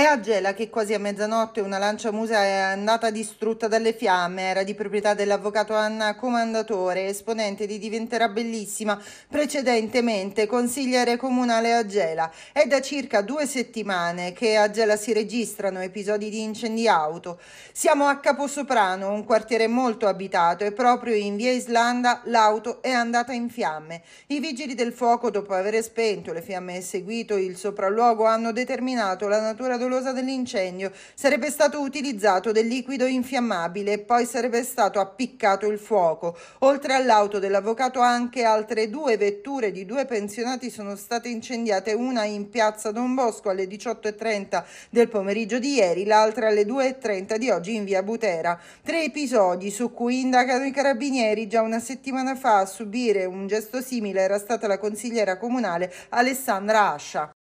È a Gela che quasi a mezzanotte una lancia musa è andata distrutta dalle fiamme. Era di proprietà dell'avvocato Anna Comandatore, esponente di Diventerà Bellissima, precedentemente consigliere comunale a Gela. È da circa due settimane che a Gela si registrano episodi di incendi auto. Siamo a Caposoprano, un quartiere molto abitato, e proprio in via Islanda l'auto è andata in fiamme. I vigili del fuoco, dopo aver spento le fiamme e seguito il sopralluogo, hanno determinato la natura dolorosa dolosa dell'incendio, sarebbe stato utilizzato del liquido infiammabile e poi sarebbe stato appiccato il fuoco. Oltre all'auto dell'avvocato anche altre due vetture di due pensionati sono state incendiate, una in piazza Don Bosco alle 18.30 del pomeriggio di ieri, l'altra alle 2.30 di oggi in via Butera. Tre episodi su cui indagano i carabinieri già una settimana fa a subire un gesto simile era stata la consigliera comunale Alessandra Ascia.